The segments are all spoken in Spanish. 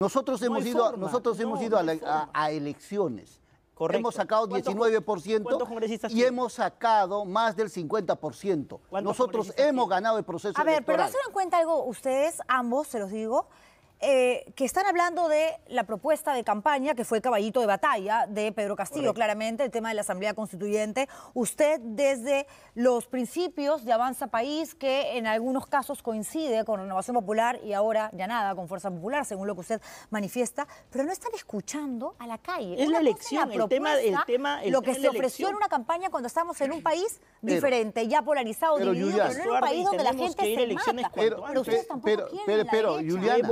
Nosotros hemos ido, nosotros hemos ido a, elecciones. Hemos sacado 19% y hemos sacado más del 50%. Nosotros hemos ganado el proceso. A ver, pero no se cuenta algo, ustedes ambos, se los digo, eh, que están hablando de la propuesta de campaña, que fue caballito de batalla de Pedro Castillo, claramente, el tema de la Asamblea Constituyente. Usted, desde los principios de Avanza País, que en algunos casos coincide con Renovación Popular y ahora ya nada con Fuerza Popular, según lo que usted manifiesta, pero no están escuchando a la calle. Es la elección, el tema, el tema lo que se ofreció en una campaña cuando estábamos en un país diferente, ya polarizado, dividido, no en un país donde la gente se Pero, pero pero, pero,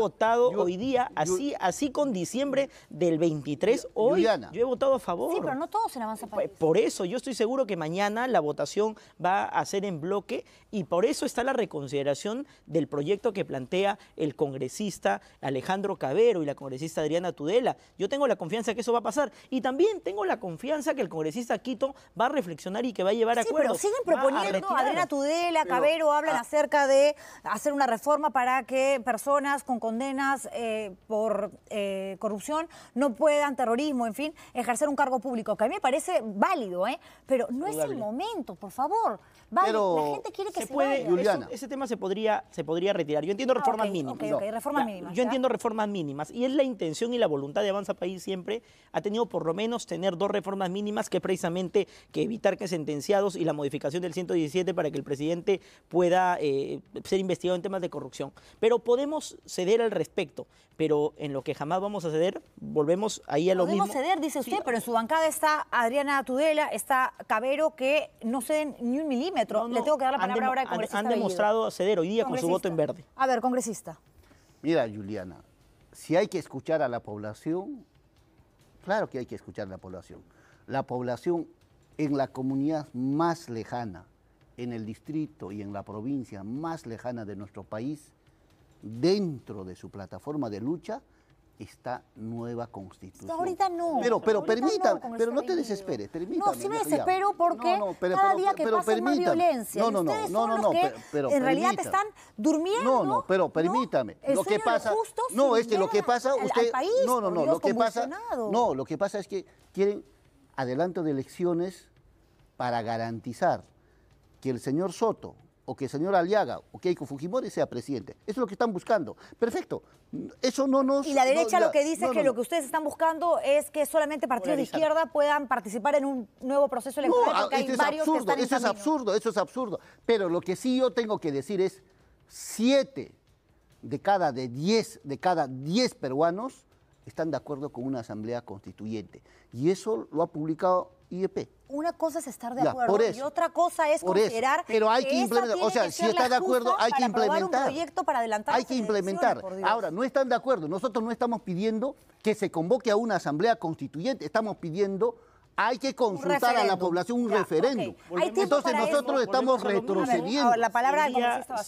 votado hoy día, así, así con diciembre del 23, hoy yo he votado a favor. Sí, pero no todos en Avanza Por eso, yo estoy seguro que mañana la votación va a ser en bloque y por eso está la reconsideración del proyecto que plantea el congresista Alejandro Cabero y la congresista Adriana Tudela. Yo tengo la confianza que eso va a pasar y también tengo la confianza que el congresista Quito va a reflexionar y que va a llevar sí, Pero siguen proponiendo, Adriana Tudela, Cabero, hablan ah. acerca de hacer una reforma para que personas con condena eh, por eh, corrupción no puedan, terrorismo, en fin, ejercer un cargo público, que a mí me parece válido, ¿eh? Pero no es el momento, por favor. Vale, la gente quiere que se, ese tema se podría, se podría retirar. Yo entiendo ah, reformas mínimas. Yo entiendo reformas mínimas. Y es la intención y la voluntad de Avanza País siempre ha tenido por lo menos tener dos reformas mínimas que precisamente que evitar que sentenciados y la modificación del 117 para que el presidente pueda eh, ser investigado en temas de corrupción. Pero podemos ceder al resto respecto, pero en lo que jamás vamos a ceder, volvemos ahí a lo mismo. Vamos a ceder, dice usted, pero en su bancada está Adriana Tudela, está Cabero, que no ceden ni un milímetro. Le tengo que dar la palabra ahora al congresista. Han demostrado ceder hoy día con su voto en verde. A ver, congresista. Mira, Juliana, si hay que escuchar a la población, claro que hay que escuchar a la población. La población en la comunidad más lejana, en el distrito y en la provincia más lejana de nuestro país, dentro de su plataforma de lucha esta nueva constitución. Pero ahorita no. Pero, pero, pero permítame, no, pero no te desesperes, permítame. No, sí me desespero porque pero, cada día que pasa más violencia. No, no, no, no, no, En realidad están durmiendo. No, no, pero permítame. Lo que pasa. No, es que lo que pasa, usted. no, no, no. Lo que pasa. No, lo que pasa es que quieren adelanto de elecciones para garantizar que el señor Soto, o que el señor Aliaga o Keiko Fujimori sea presidente. Eso es lo que están buscando. Perfecto. Eso no nos... Y la derecha lo que dice es que lo que ustedes están buscando es que solamente partidos de izquierda puedan participar en un nuevo proceso electoral. Ah, eso es absurdo, eso es absurdo, eso es absurdo. Pero lo que sí yo tengo que decir es siete de cada de diez, de cada diez peruanos están de acuerdo con una asamblea constituyente. Y eso lo ha publicado IEP. Una cosa es estar de acuerdo y otra cosa es considerar. Pero hay que, implementar. O sea, si está de acuerdo, hay que implementar. hay que implementar. Ahora, no están de acuerdo. Nosotros no estamos pidiendo que se convoque a una asamblea constituyente. Estamos pidiendo hay que consultar a la población un referendo. Entonces nosotros estamos retrocediendo. la palabra